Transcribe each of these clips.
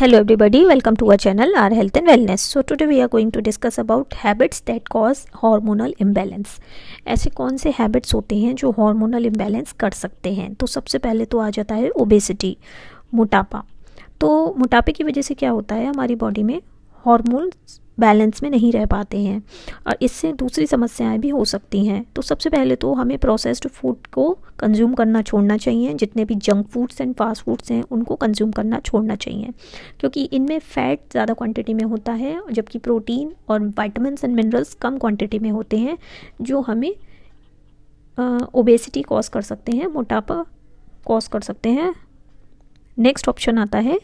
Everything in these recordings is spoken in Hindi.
hello everybody welcome to our channel our health and wellness so today we are going to discuss about habits that cause hormonal imbalance ऐसे कौन से हैबिट्स होते हैं जो हार्मोनल इंबैलेंस कर सकते हैं तो सबसे पहले तो आ जाता है ओबेसिटी मोटापा तो मोटापे की वजह से क्या होता है हमारी बॉडी में हॉर्मोन्स बैलेंस में नहीं रह पाते हैं और इससे दूसरी समस्याएं भी हो सकती हैं तो सबसे पहले तो हमें प्रोसेस्ड फूड को कंज्यूम करना छोड़ना चाहिए जितने भी junk foods and fast foods हैं उनको कंज्यूम करना छोड़ना चाहिए क्योंकि इनमें फ़ैट ज़्यादा क्वांटिटी में होता है जबकि प्रोटीन और वाइटमिन एंड मिनरल्स कम क्वान्टिटी में होते हैं जो हमें ओबेसिटी कॉज कर सकते हैं मोटापा कॉज कर सकते हैं नेक्स्ट ऑप्शन आता है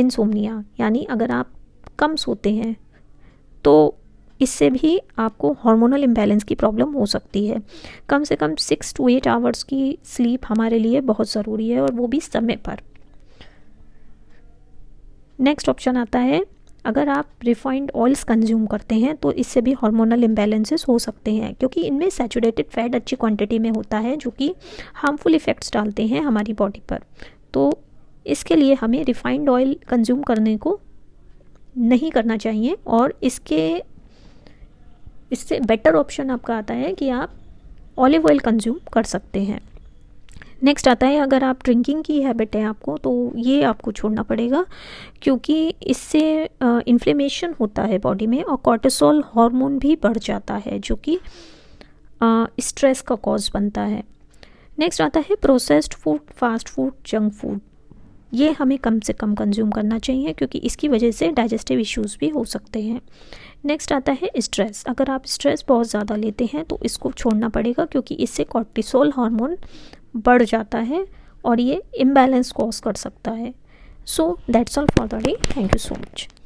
इंसोमनिया यानी अगर आप कम सोते हैं तो इससे भी आपको हार्मोनल इम्बैलेंस की प्रॉब्लम हो सकती है कम से कम सिक्स टू एट आवर्स की स्लीप हमारे लिए बहुत ज़रूरी है और वो भी समय पर नेक्स्ट ऑप्शन आता है अगर आप रिफाइंड ऑयल्स कंज्यूम करते हैं तो इससे भी हार्मोनल इम्बेलेंसेस हो सकते हैं क्योंकि इनमें सेचूरेटेड फैट अच्छी क्वांटिटी में होता है जो कि हार्मफुल इफ़ेक्ट्स डालते हैं हमारी बॉडी पर तो इसके लिए हमें रिफाइंड ऑयल कंज्यूम करने को नहीं करना चाहिए और इसके इससे बेटर ऑप्शन आपका आता है कि आप ऑलिव ऑयल कंज्यूम कर सकते हैं नेक्स्ट आता है अगर आप ड्रिंकिंग की हैबिट है आपको तो ये आपको छोड़ना पड़ेगा क्योंकि इससे इन्फ्लेमेशन होता है बॉडी में और कॉर्टिसोल हार्मोन भी बढ़ जाता है जो कि स्ट्रेस का कॉज बनता है नेक्स्ट आता है processed food fast food junk food ये हमें कम से कम कंज्यूम करना चाहिए क्योंकि इसकी वजह से डाइजेस्टिव इश्यूज भी हो सकते हैं नेक्स्ट आता है स्ट्रेस अगर आप स्ट्रेस बहुत ज़्यादा लेते हैं तो इसको छोड़ना पड़ेगा क्योंकि इससे कॉर्टिसोल हार्मोन बढ़ जाता है और ये इम्बैलेंस कॉज कर सकता है so that's all for the day thank you so much